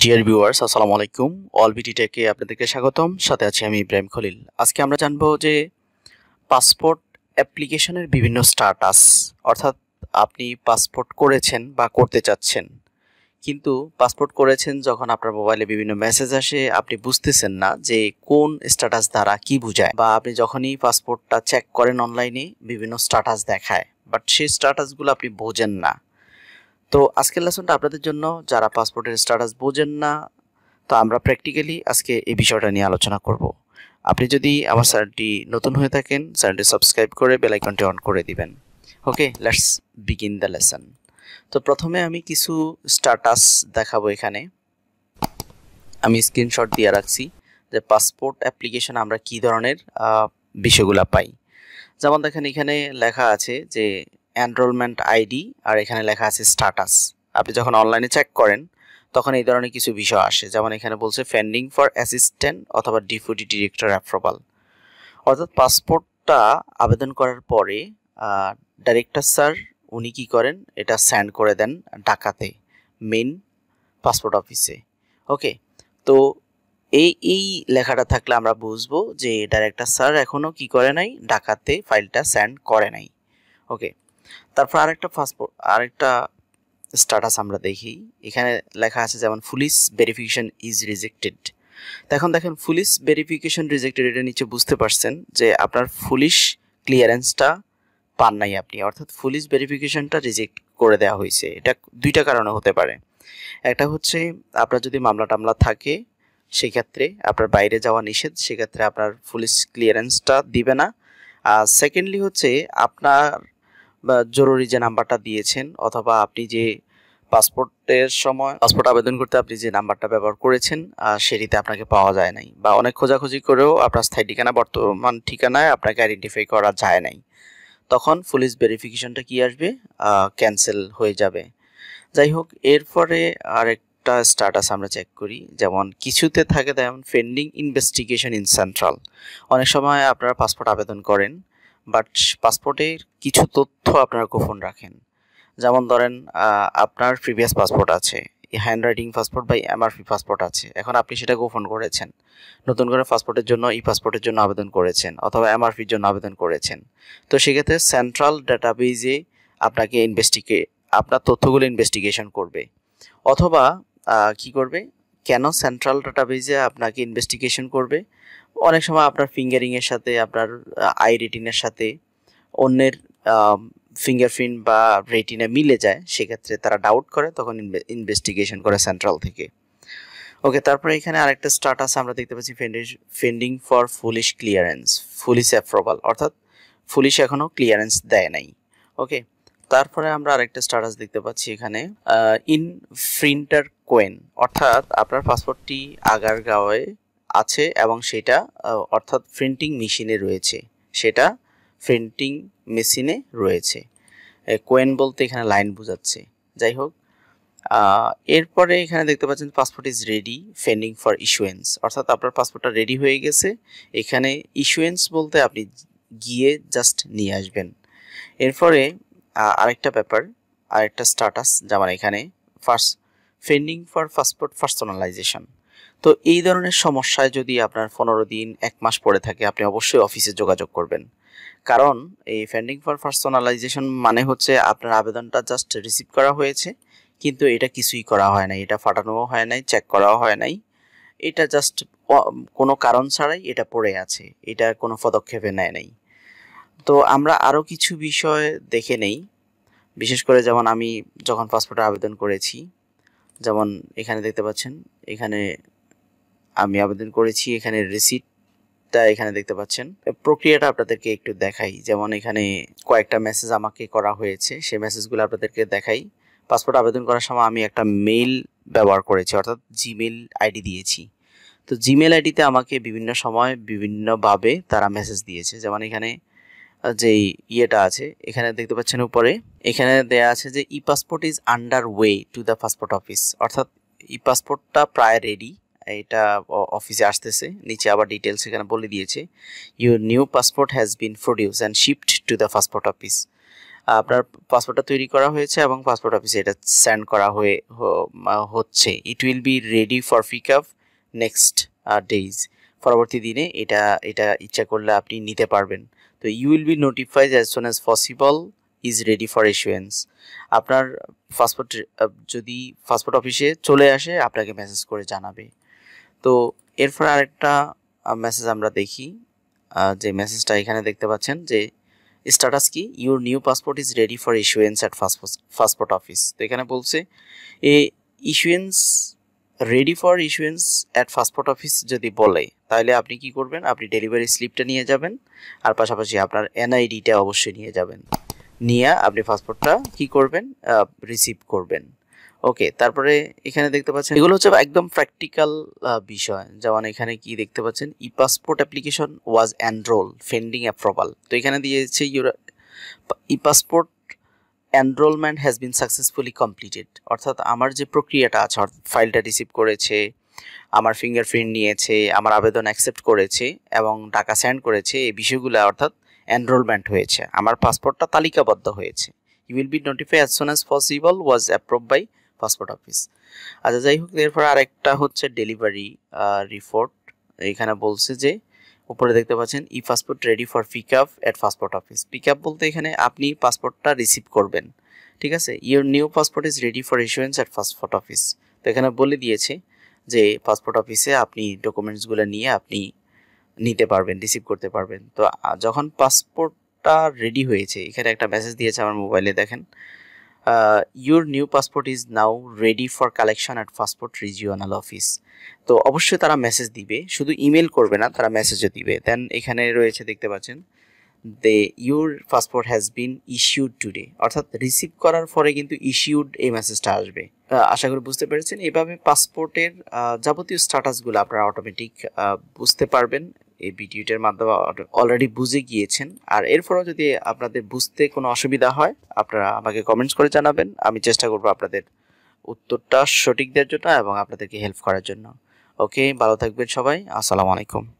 dear viewers আসসালামু আলাইকুম all বিটি টেকে আপনাদেরকে স্বাগতম সাথে আছি আমি ইব্রাহিম খলিল আজকে আমরা জানব যে পাসপোর্ট অ্যাপ্লিকেশনের বিভিন্ন স্ট্যাটাস অর্থাৎ আপনি পাসপোর্ট করেছেন বা করতে চাচ্ছেন কিন্তু পাসপোর্ট করেছেন যখন আপনার মোবাইলে বিভিন্ন মেসেজ আসে আপনি বুঝতেছেন না যে কোন স্ট্যাটাস দ্বারা কি বোঝায় বা আপনি যখনই পাসপোর্টটা চেক করেন অনলাইনে বিভিন্ন স্ট্যাটাস দেখায় বাট সেই স্ট্যাটাসগুলো আপনি বোঝেন না তো আজকের লেসনটা আপনাদের জন্য যারা পাসপোর্টের স্ট্যাটাস বোঝেন না তো আমরা প্র্যাকটিক্যালি আজকে এই বিষয়টা নিয়ে আলোচনা করব আপনি যদি আমার চ্যানেলটি নতুন হয়ে থাকেন চ্যানেলটি সাবস্ক্রাইব করে বেলাইকনটি অন করে দিবেন okay let's begin the lesson তো প্রথমে আমি কিছু স্ট্যাটাস দেখাবো এখানে আমি স্ক্রিনশট দিয়ে রাখছি যে পাসপোর্ট অ্যাপ্লিকেশন আমরা কি ধরনের বিষয়গুলো পাই যেমন দেখেন এখানে লেখা আছে যে এনরোলমেন্ট আইডি আর এখানে লেখা আছে স্ট্যাটাস আপনি যখন অনলাইনে চেক করেন তখন এই ধরনের কিছু বিষয় আসে যেমন এখানে বলছে ফেন্ডিং ফর অ্যাসিস্ট্যান্ট অথবা ডিপুটি ডিরেক্টর অ্যাপ্রোভাল অর্থাৎ পাসপোর্টটা আবেদন করার পরে ডাইরেক্টর স্যার উনি কী করেন এটা স্যান্ড করে দেন ঢাকাতে মেন পাসপোর্ট অফিসে ওকে তো এই এই লেখাটা থাকলে আমরা বুঝবো যে ডাইরেক্টর স্যার এখনও কি করে নাই ঢাকাতে ফাইলটা স্যান্ড করে নাই ওকে তারপর আরেকটা পাসপোর্ট আরেকটা স্ট্যাটাস আমরা দেখি এখানে লেখা আছে যেমন পুলিশ ভেরিফিকেশন ইজ রিজেক্টেড এখন দেখেন পুলিশ ভেরিফিকেশন রিজেক্টেড এটা নিচে বুঝতে পারছেন যে আপনার পুলিশ ক্লিয়ারেন্সটা পান নাই আপনি অর্থাৎ পুলিশ ভেরিফিকেশনটা রিজেক্ট করে দেওয়া হয়েছে এটা দুইটা কারণে হতে পারে একটা হচ্ছে আপনার যদি মামলা টামলা থাকে সেক্ষেত্রে আপনার বাইরে যাওয়া নিষেধ সেক্ষেত্রে আপনার পুলিশ ক্লিয়ারেন্সটা দিবে না আর সেকেন্ডলি হচ্ছে আপনার জরুরি যে নাম্বারটা দিয়েছেন অথবা আপনি যে পাসপোর্টের সময় পাসপোর্ট আবেদন করতে আপনি যে নাম্বারটা ব্যবহার করেছেন সেটিতে আপনাকে পাওয়া যায় নাই বা অনেক খোঁজাখুঁজি করেও আপনার স্থায়ী ঠিকানা বর্তমান ঠিকানায় আপনাকে আইডেন্টিফাই করা যায় নাই তখন পুলিশ ভেরিফিকেশনটা কি আসবে ক্যান্সেল হয়ে যাবে যাই হোক এরপরে আরেকটা স্ট্যাটাস আমরা চেক করি যেমন কিছুতে থাকে তেমন পেন্ডিং ইনভেস্টিগেশন ইন সেন্ট্রাল অনেক সময় আপনারা পাসপোর্ট আবেদন করেন বাট পাসপোর্টের কিছু তথ্য আপনারা গোপন রাখেন যেমন ধরেন আপনার প্রিভিয়াস পাসপোর্ট আছে হ্যান্ড রাইটিং পাসপোর্ট বা এমআরপি পাসপোর্ট আছে এখন আপনি সেটা গোপন করেছেন নতুন করে পাসপোর্টের জন্য ই পাসপোর্টের জন্য আবেদন করেছেন অথবা এমআরপির জন্য আবেদন করেছেন তো সেক্ষেত্রে সেন্ট্রাল ডাটাবেজে আপনাকে ইনভেস্টিগে আপনার তথ্যগুলো ইনভেস্টিগেশন করবে অথবা কি করবে কেন সেন্ট্রাল ডাটাবেজে আপনাকে ইনভেস্টিগেশন করবে অনেক সময় আপনার ফিঙ্গারিংয়ের সাথে আপনার আই রেটিনের সাথে অন্যের ফিঙ্গারপ্রিন্ট বা রেটিনা মিলে যায় সেক্ষেত্রে তারা ডাউট করে তখন ইনভেস্টিগেশন করে সেন্ট্রাল থেকে ওকে তারপরে এখানে আরেকটা স্টার্টাস আমরা দেখতে পাচ্ছি pending for police clearance police approval অর্থাৎ ফুলিশ এখনও ক্লিয়ারেন্স দেয় নাই ওকে তারপরে আমরা আরেকটা স্টাটাস দেখতে পাচ্ছি এখানে ইন ফ্রিন্টার কোয়েন অর্থাৎ আপনার পাসপোর্টটি আগারগাঁওয়ে আছে এবং সেটা অর্থাৎ প্রিন্টিং মেশিনে রয়েছে সেটা প্রিন্টিং মেশিনে রয়েছে কোয়েন বলতে এখানে লাইন বোঝাচ্ছে যাই হোক এরপরে এখানে দেখতে পাচ্ছেন passport is ready pending for issuance অর্থাৎ আপনার পাসপোর্টটা রেডি হয়ে গেছে এখানে ইস্যুয়েন্স বলতে আপনি গিয়ে জাস্ট নিয়ে আসবেন এরপরে আরেকটা ব্যাপার আরেকটা স্ট্যাটাস যেমন এখানে first pending for passport personalisation তো এই ধরনের সমস্যায় যদি আপনার পনেরো দিন এক মাস পড়ে থাকে আপনি অবশ্যই অফিসে যোগাযোগ করবেন কারণ এই ফেন্ডিং ফর পার্সোনালাইজেশন মানে হচ্ছে আপনার আবেদনটা জাস্ট রিসিভ করা হয়েছে কিন্তু এটা কিছুই করা হয় নাই এটা ফাটানোও হয় নাই চেক করাও হয় নাই এটা জাস্ট কোনো কারণ ছাড়াই এটা পড়ে আছে এটা কোনো পদক্ষেপে নেয় নাই তো আমরা আরও কিছু বিষয় দেখে নেই বিশেষ করে যেমন আমি যখন পাসপোর্টে আবেদন করেছি যেমন এখানে দেখতে পাচ্ছেন এখানে আমি আবেদন করেছি এখানে রিসিটটা এখানে দেখতে পাচ্ছেন প্রক্রিয়াটা আপনাদেরকে একটু দেখাই যেমন এখানে কয়েকটা মেসেজ আমাকে করা হয়েছে সেই মেসেজগুলো আপনাদেরকে দেখাই পাসপোর্ট আবেদন করার সময় আমি একটা মেইল ব্যবহার করেছি অর্থাৎ জিমেল আইডি দিয়েছি তো জিমেল আইডিতে আমাকে বিভিন্ন সময় বিভিন্নভাবে তারা মেসেজ দিয়েছে যেমন এখানে যে ইয়েটা আছে এখানে দেখতে পাচ্ছেন উপরে এখানে দেয়া আছে যে e passport is under way to the passport office অর্থাৎ ই পাসপোর্টটা প্রায় রেডি এটা অফিসে আসতেছে নিচে আবার ডিটেলস এখানে বলে দিয়েছে your new passport has been produce and shift to the passport office আপনার পাসপোর্টটা তৈরি করা হয়েছে এবং পাসপোর্ট অফিসে এটা সেন্ড করা হয়ে হচ্ছে it will be ready for pick up next days পরবর্তী দিনে এটা এটা ইচ্ছা করলে আপনি নিতে পারবেন তো you will be notified as soon as possible is ready for issuance আপনার পাসপোর্ট যদি পাসপোর্ট অফিসে চলে আসে আপনাকে মেসেজ করে জানাবে তো এরপর আরেকটা মেসেজ আমরা দেখি যে মেসেজটা এখানে দেখতে পাচ্ছেন যে স্ট্যাটাস কি your new passport is ready for issuance at passport office তো এখানে বলছে এ issuance ready for issuance at passport office যদি বলে তাহলে আপনি কি করবেন আপনি ডেলিভারি স্লিপটা নিয়ে যাবেন আর পাশাপাশি আপনার এনআইডিটা অবশ্যই নিয়ে যাবেন নিয়ে আপনি পাসপোর্টটা কি করবেন রিসিভ করবেন ওকে তারপরে এখানে দেখতে পাচ্ছেন এগুলো হচ্ছে একদম প্র্যাকটিক্যাল বিষয় যেমন এখানে কি দেখতে পাচ্ছেন e passport application was enrol pending approval তো এখানে দিয়েছে your e passport enrolment has been successfully completed অর্থাৎ আমার যে প্রক্রিয়াটা আছে ফাইলটা রিসিভ করেছে আমার ফিঙ্গার প্রিন্ট নিয়েছে আমার আবেদন অ্যাকসেপ্ট করেছে এবং টাকা সেন্ড করেছে এই বিষয়গুলো অর্থাৎ এনরোলমেন্ট হয়েছে আমার পাসপোর্টটা তালিকাবদ্ধ হয়েছে you will be notify as soon as possible was approve by passport office আচ্ছা যাই হোক এরপর আরেকটা হচ্ছে ডেলিভারি রিপোর্ট এখানে বলছে যে উপরে দেখতে পাচ্ছেন e passport ready for pick up at passport office pick up বলতে এখানে আপনি পাসপোর্টটা রিসিভ করবেন ঠিক আছে your new passport is ready for issuance at passport office তো এখানে বলে দিয়েছে যে পাসপোর্ট অফিসে আপনি ডকুমেন্টসগুলো নিয়ে আপনি নিতে পারবেন রিসিভ করতে পারবেন তো যখন পাসপোর্টটা রেডি হয়েছে এখানে একটা মেসেজ দিয়েছে আমার মোবাইলে দেখেন your new passport is now ready for collection at passport regional office তো অবশ্যই তারা মেসেজ দিবে শুধু ইমেল করবে না তারা মেসেজও দিবে দেন এখানে রয়েছে দেখতে পাচ্ছেন they your passport has been issued today অর্থাৎ রিসিভ করার পরে কিন্তু ইস্যুড এই মেসেজটা আসবে আশা করি বুঝতে পেরেছেন এভাবে পাসপোর্টের যাবতীয় স্ট্যাটাসগুলো আপনারা অটোমেটিক বুঝতে পারবেন এই ভিডিওটার মাধ্যমে অলরেডি বুঝে গিয়েছেন আর এরপরও যদি আপনাদের বুঝতে কোনো অসুবিধা হয় আপনারা আমাকে কমেন্টস করে জানাবেন আমি চেষ্টা করব আপনাদের উত্তরটা সঠিক দেওয়ার জন্য এবং আপনাদেরকে হেল্প করার জন্য ওকে ভালো থাকবেন সবাই আসসালামু আলাইকুম